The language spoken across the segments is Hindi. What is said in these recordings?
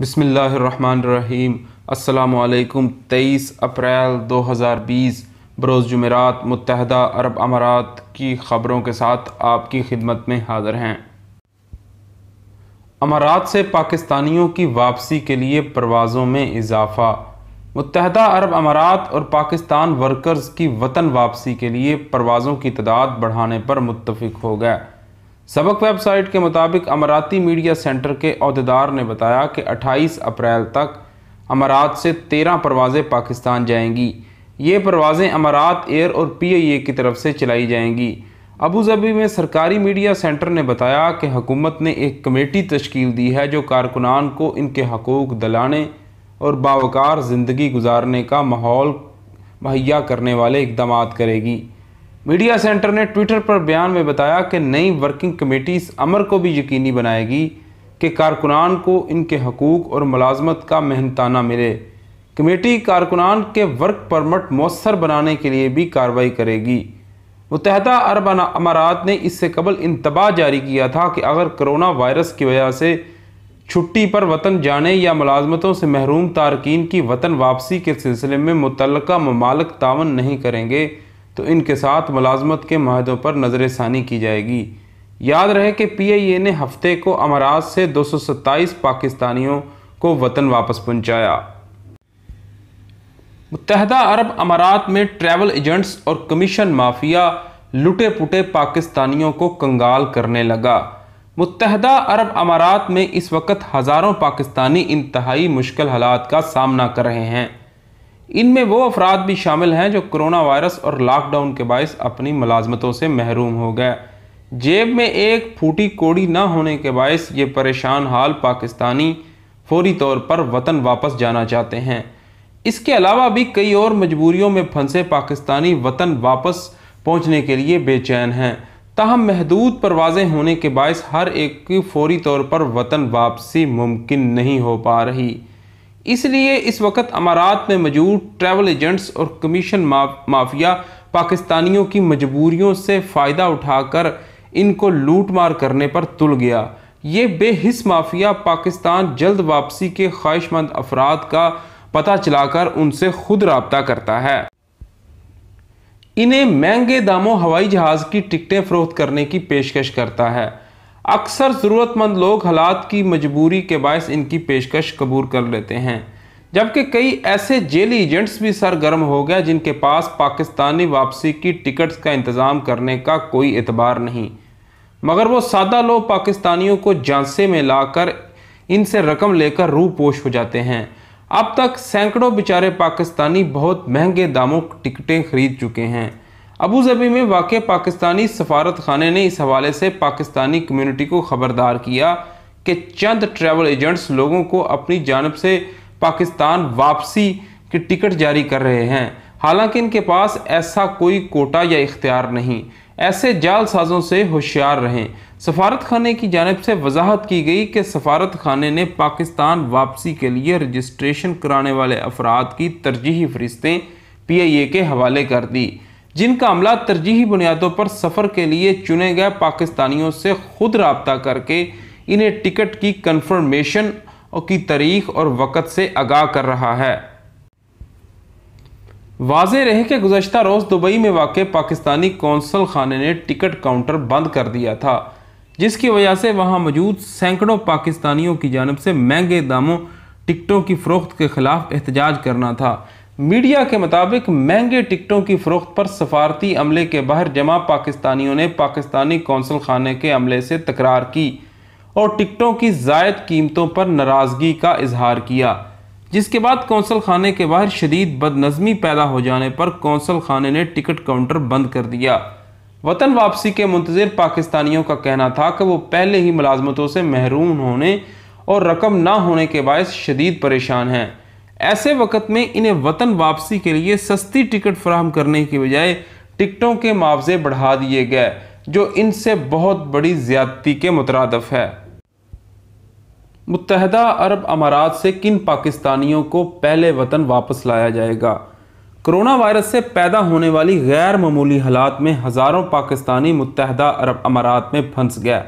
बसमीम् अल्लाम तेईस अप्रैल 2020 बरोज़ जुमेरात मुतहदा अरब अमारात की ख़बरों के साथ आपकी खिदमत में हाज़िर हैं अमारात से पाकिस्तानियों की वापसी के लिए परवाज़ों में इजाफ़ा मुतहदा अरब अमारात और पाकिस्तान वर्कर्स की वतन वापसी के लिए परवाज़ों की तादाद बढ़ाने पर मुतफ़ हो गया सबक वेबसाइट के मुताबिक अमराती मीडिया सेंटर के अहदेदार ने बताया कि 28 अप्रैल तक अमारात से 13 परवाज़ें पाकिस्तान जाएंगी ये परवाज़ें अमारात एयर और पीआईए की तरफ से चलाई जाएंगी अबू जबी में सरकारी मीडिया सेंटर ने बताया कि हुकूमत ने एक कमेटी तश्कील दी है जो कारकुनान को इनके हकूक़ दिलाने और बावकार ज़िंदगी गुजारने का माहौल मुहैया करने वाले इकदाम करेगी मीडिया सेंटर ने ट्विटर पर बयान में बताया कि नई वर्किंग कमेटी इस अमर को भी यकीनी बनाएगी कि कारकुनान को इनके हकूक़ और मुलाजमत का मेहनताना मिले कमेटी कारकुनान के वर्क परमट मौसर बनाने के लिए भी कार्रवाई करेगी मुतहदा अरब अमारात ने इससे कबल इंतबाह जारी किया था कि अगर करोना वायरस की वजह से छुट्टी पर वतन जाने या मुलाजमतों से महरूम तारकिन की वतन वापसी के सिलसिले में मुतल ममालक तावन नहीं करेंगे तो इनके साथ मुलाजमत के माहों पर नज़र षानी की जाएगी याद रहे कि पी आई ए ने हफ्ते को अमराज से दो सौ सत्ताईस पाकिस्तानियों को वतन वापस पहुँचाया मुतहदा अरब अमारात में ट्रैवल एजेंट्स और कमीशन माफिया लुटे पुटे पाकिस्तानियों को कंगाल करने लगा मुतहदा अरब अमारात में इस वक्त हज़ारों पाकिस्तानी इंतहाई मुश्किल हालात का सामना कर रहे हैं इनमें वो अफराद भी शामिल हैं जो कोरोना वायरस और लॉकडाउन के बायस अपनी मुलाजमतों से महरूम हो गए जेब में एक फूटी कोड़ी ना होने के बायस ये परेशान हाल पाकिस्तानी फौरी तौर पर वतन वापस जाना चाहते हैं इसके अलावा भी कई और मजबूरियों में फंसे पाकिस्तानी वतन वापस पहुंचने के लिए बेचैन हैं ताहम महदूद परवाज़ें होने के बायस हर एक की फौरी तौर पर वतन वापसी मुमकिन नहीं हो पा रही इसलिए इस वक्त अमारात में मौजूद ट्रैवल एजेंट्स और कमीशन माफिया पाकिस्तानियों की मजबूरियों से फ़ायदा उठाकर इनको लूट मार करने पर तुल गया ये बेहिस माफिया पाकिस्तान जल्द वापसी के ख्वाहिशमंद अफराद का पता चलाकर उनसे खुद रबता करता है इन्हें महंगे दामों हवाई जहाज़ की टिकटें फ़रोख्त करने की पेशकश करता है अक्सर ज़रूरतमंद लोग हालात की मजबूरी के बायस इनकी पेशकश कबूल कर लेते हैं जबकि कई ऐसे जेली एजेंट्स भी सरगर्म हो गए जिनके पास पाकिस्तानी वापसी की टिकट्स का इंतज़ाम करने का कोई एतबार नहीं मगर वो सादा लोग पाकिस्तानियों को झांसे में लाकर इनसे रकम लेकर पोश हो जाते हैं अब तक सैकड़ों बेचारे पाकिस्तानी बहुत महंगे दामों टिकटें खरीद चुके हैं अबू धाबी में वाक़ पाकिस्तानी सफारत खाने ने इस हवाले से पाकिस्तानी कम्यूनिटी को ख़बरदार किया कि चंद ट्रैवल एजेंट्स लोगों को अपनी जानब से पाकिस्तान वापसी की टिकट जारी कर रहे हैं हालांकि इनके पास ऐसा कोई कोटा या इख्तियार नहीं ऐसे जालसाजों से होशियार रहें सफारत खाने की जानब से वजाहत की गई कि सफारत खाने ने पाकिस्तान वापसी के लिए रजिस्ट्रेशन कराने वाले अफराद की तरजीही फहरिस्तें पी आई ए के हवाले कर दी जिनका अमला तरजीही बुनियादों पर सफ़र के लिए चुने गए पाकिस्तानियों से खुद रबता करके इन्हें टिकट की कन्फर्मेशन की तारीख और वक़्त से आगाह कर रहा है वाज रहे कि गुजशत रोज़ दुबई में वाक़ पाकिस्तानी कौंसल खाने ने टिकट काउंटर बंद कर दिया था जिसकी वजह से वहाँ मौजूद सैकड़ों पाकिस्तानियों की जानब से महंगे दामों टिकटों की फ़रोख्त के ख़िलाफ़ एहतजाज करना था मीडिया के मुताबिक महंगे टिकटों की फरोख्त पर सफारती अमले के बाहर जमा पाकिस्तानियों ने पाकिस्तानी कौंसल खाने के अमले से तकरार की और टिकटों की जायद कीमतों पर नाराज़गी का इजहार किया जिसके बाद कौंसल खाने के बाहर शदीद बदनज़मी पैदा हो जाने पर कौंसल खाने ने टिकट काउंटर बंद कर दिया वतन वापसी के मुंतजर पाकिस्तानियों का कहना था कि वो पहले ही मुलाजमतों से महरूम होने और रकम ना होने के बायस शदीद परेशान हैं ऐसे वक्त में इन्हें वतन वापसी के लिए सस्ती टिकट फराहम करने के बजाय टिकटों के मुआवजे बढ़ा दिए गए जो इनसे बहुत बड़ी ज्यादती के मुतरदफ है मुतहदा अरब अमारात से किन पाकिस्तानियों को पहले वतन वापस लाया जाएगा कोरोना वायरस से पैदा होने वाली गैर ममूली हालात में हज़ारों पाकिस्तानी मुतहदा अरब अमारात में फंस गया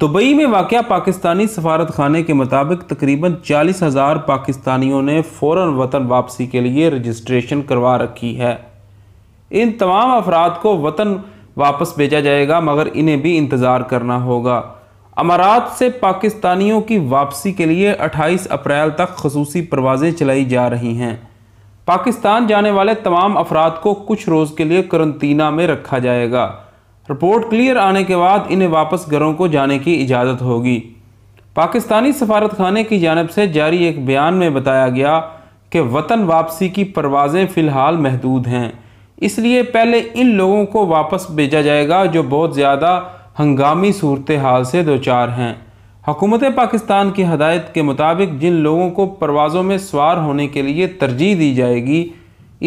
दुबई में वाक़ पाकिस्तानी सफारत खाने के मुताबिक तकरीबन चालीस हज़ार पाकिस्तानियों ने फ़ौर वतन वापसी के लिए रजिस्ट्रेशन करवा रखी है इन तमाम अफराद को वतन वापस भेजा जाएगा मगर इन्हें भी इंतज़ार करना होगा अमारात से पाकिस्तानियों की वापसी के लिए 28 अप्रैल तक खसूस परवाज़ें चलाई जा रही हैं पाकिस्तान जाने वाले तमाम अफराद को कुछ रोज़ के लिए करंतना में रखा जाएगा रिपोर्ट क्लियर आने के बाद इन्हें वापस घरों को जाने की इजाज़त होगी पाकिस्तानी सफारत खाने की जानब से जारी एक बयान में बताया गया कि वतन वापसी की परवाज़ें फ़िलहाल महदूद हैं इसलिए पहले इन लोगों को वापस भेजा जाएगा जो बहुत ज़्यादा हंगामी सूरत हाल से दो चार हैं हकूमत पाकिस्तान की हदायत के मुताबिक जिन लोगों को परवाज़ों में सवार होने के लिए तरजीह दी जाएगी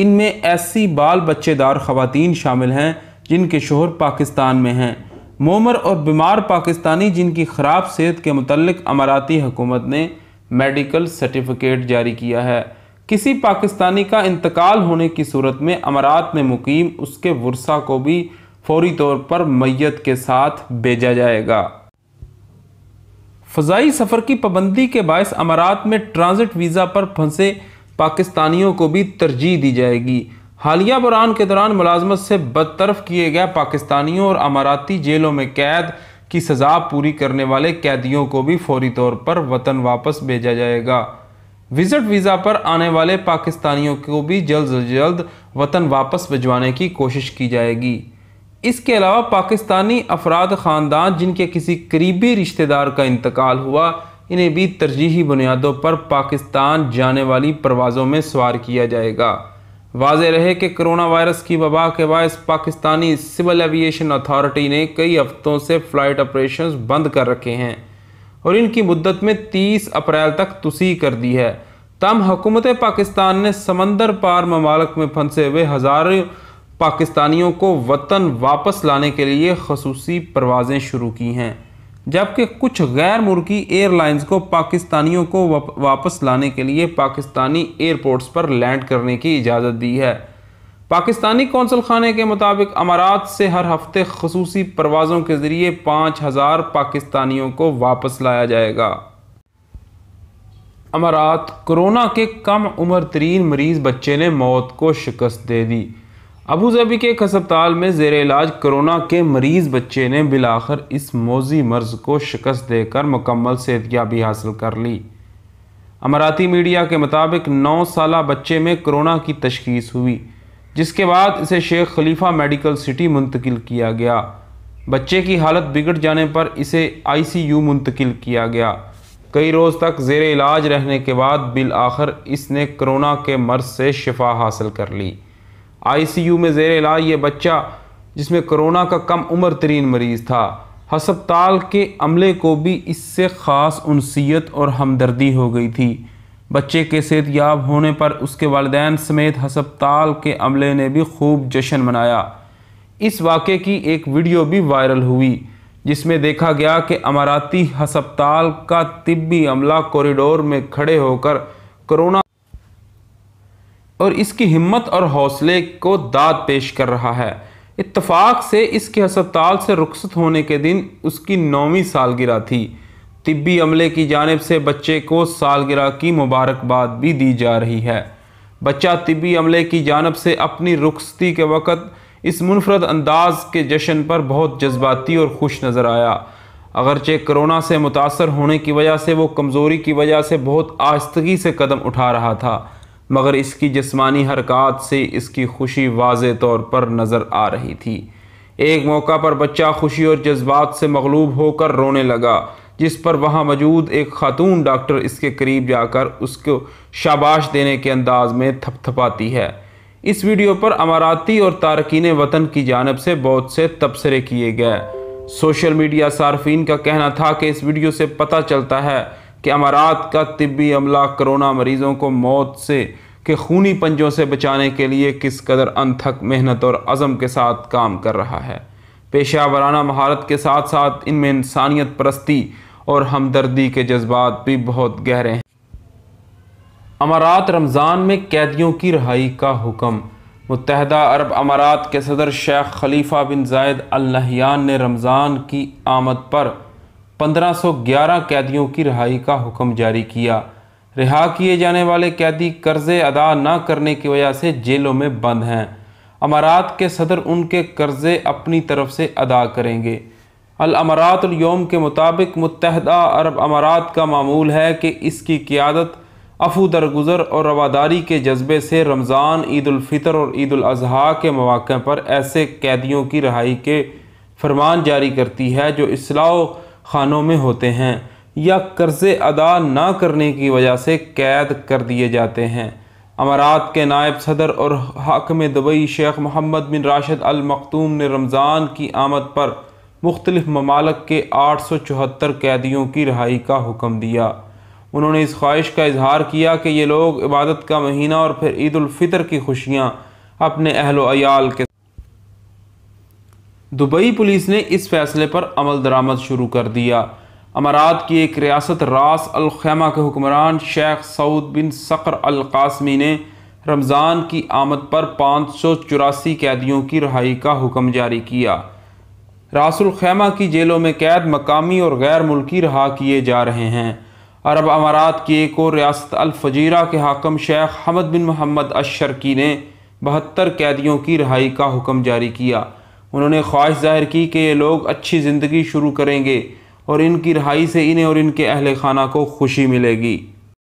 इनमें ऐसी बाल बच्चेदार ख़वातीन शामिल हैं जिनके शोहर पाकिस्तान में हैं मोमर और बीमार पाकिस्तानी जिनकी ख़राब सेहत के मतलब अमाराती हुकूमत ने मेडिकल सर्टिफिकेट जारी किया है किसी पाकिस्तानी का इंतकाल होने की सूरत में अमारात में मुकीम उसके वर्षा को भी फौरी तौर पर मैत के साथ भेजा जाएगा फ़जाई सफ़र की पाबंदी के बायस अमारात में ट्रांज़िट वीज़ा पर फंसे पाकिस्तानियों को भी तरजीह दी जाएगी हालिया बुरान के दौरान मुलाजमत से बदतरफ किए गए पाकिस्तानियों और अमाराती जेलों में कैद की सजा पूरी करने वाले कैदियों को भी फौरी तौर पर वतन वापस भेजा जाएगा विजिट वीज़ा पर आने वाले पाकिस्तानियों को भी जल्द से जल्द वतन वापस भिजवाने की कोशिश की जाएगी इसके अलावा पाकिस्तानी अफराद ख़ानदान जिनके किसी करीबी रिश्तेदार का इंतकाल हुआ इन्हें भी तरजीही बुनियादों पर पाकिस्तान जाने वाली परवाज़ों में सवार किया जाएगा वाज रहे कि कोरोना वायरस की वबा के बायस पाकिस्तानी सिविल एविएशन अथॉरिटी ने कई हफ्तों से फ़्लाइट ऑपरेशन बंद कर रखे हैं और इनकी मुद्दत में 30 अप्रैल तक तुसी कर दी है तम हुकूमत पाकिस्तान ने समंदर पार ममालक में फंसे हुए हज़ारों पाकिस्तानियों को वतन वापस लाने के लिए खसूसी परवाज़ें शुरू की हैं जबकि कुछ गैर मुल्की एयरलाइंस को पाकिस्तानियों को वापस लाने के लिए पाकिस्तानी एयरपोर्ट्स पर लैंड करने की इजाज़त दी है पाकिस्तानी कौंसल खाने के मुताबिक अमारात से हर हफ्ते खसूस परवाज़ों के ज़रिए पाँच हज़ार पाकिस्तानियों को वापस लाया जाएगा अमारात कोरोना के कम उम्र तरीन मरीज़ बच्चे ने मौत को शिकस्त दे दी अबूधाबी के एक अस्पताल में जेर इलाज कोरोना के मरीज बच्चे ने बिलाखर इस मोजी मर्ज को शिकस्त देकर मुकम्मल सेहतियाबी हासिल कर ली अमराती मीडिया के मुताबिक नौ साल बच्चे में कोरोना की तशखीस हुई जिसके बाद इसे शेख खलीफा मेडिकल सिटी मुंतकिल किया गया बच्चे की हालत बिगड़ जाने पर इसे आई सी यू मुंतकिल किया गया कई रोज़ तक जेर इलाज रहने के बाद बिल आखिर इसने कोरोना के मर्ज से शिफा हासिल कर ली आईसीयू में जेर इलाज ये बच्चा जिसमें कोरोना का कम उम्र तरीन मरीज़ था हस्पताल के अमले को भी इससे ख़ास उनसीत और हमदर्दी हो गई थी बच्चे के सेहत याब होने पर उसके वालदेन समेत हस्पताल के अमले ने भी खूब जश्न मनाया इस वाक़े की एक वीडियो भी वायरल हुई जिसमें देखा गया कि अमाराती हस्पताल का तिब्बी अमला कॉरिडोर में खड़े होकर कोरोना और इसकी हिम्मत और हौसले को दाद पेश कर रहा है इत्तफाक से इसके अस्पताल से रुखसत होने के दिन उसकी नौवीं सालगिरह थी तिब्बी अमले की जानब से बच्चे को सालगिरह की मुबारकबाद भी दी जा रही है बच्चा तिब्बी अमले की जानब से अपनी रुखसती के वक़्त इस मुनफरद अंदाज के जश्न पर बहुत जज्बाती और खुश नज़र आया अगरचे कोरोना से मुतासर होने की वजह से वो कमज़ोरी की वजह से बहुत आस्तगी से कदम उठा रहा था मगर इसकी जिस्मानी हरकत से इसकी खुशी वाज तौर पर नज़र आ रही थी एक मौका पर बच्चा खुशी और जज्बात से मगलूब होकर रोने लगा जिस पर वहाँ मौजूद एक खातून डॉक्टर इसके करीब जाकर उसको शाबाश देने के अंदाज में थपथपाती है इस वीडियो पर अमाराती और तारकिन वतन की जानब से बहुत से तबसरे किए गए सोशल मीडिया सार्फिन का कहना था कि इस वीडियो से पता चलता है कि अमारात का तिबी अमला करोना मरीज़ों को मौत से के खूनी पंजों से बचाने के लिए किस कदर अनथक मेहनत और अज़म के साथ काम कर रहा है पेशा वराना महारत के साथ साथ इनमें इंसानियत परस्ती और हमदर्दी के जज्बात भी बहुत गहरे हैं अमारात रमज़ान में कैदियों की रहाई का हुक्म मुतहदा अरब अमारात के सदर शेख खलीफा बिन जायद अल नहयान ने रमज़ान की आमद पर 1511 कैदियों की रिहाई का हुक्म जारी किया रिहा किए जाने वाले कैदी कर्जे अदा न करने की वजह से जेलों में बंद हैं अमारात के सदर उनके कर्जे अपनी तरफ से अदा करेंगे योम के मुताबिक मुतहदा अरब अमारात का मामूल है कि इसकी क़्यादत अफू दरगुजर और रवादारी के जज्बे से रमज़ान ईदालफ़ितर और ईदाजी के मौक़े पर ऐसे कैदियों की रहाई के फरमान जारी करती है जो इसलाह खानों में होते हैं या कर्ज़े अदा ना करने की वजह से कैद कर दिए जाते हैं अमारात के नायब सदर और हक में Dubai Sheikh Mohammed bin Rashid Al Maktoum ने रमज़ान की आमद पर मुख्तलिफ ममालक के आठ सौ चौहत्तर कैदियों की रहाई का हुक्म दिया उन्होंने इस ख्वाहिश का इजहार किया कि ये लोग इबादत का महीना और फिर ईदालफ़ितर की खुशियाँ अपने अहल के दुबई पुलिस ने इस फैसले पर अमल दरामद शुरू कर दिया अमारात की एक रियासत रास खैमा के हुक्मरान Sheikh Saud bin Saqr Qasimi ने रमज़ान की आमद पर पाँच सौ चौरासी कैदियों की रहाई का हुक्म जारी किया खैमा की जेलों में कैद मकामी और गैर मुल्की रहा किए जा रहे हैं अरब अमारात की एक और रियासत अलफजीरा के हाकम शेख हमद बिन मोहम्मद अशरकी ने बहत्तर कैदियों की रहाई का हुक्म जारी किया उन्होंने ख्वाहिश जाहिर की कि ये लोग अच्छी ज़िंदगी शुरू करेंगे और इनकी रहाई से इन्हें और इनके अहल खाना को खुशी मिलेगी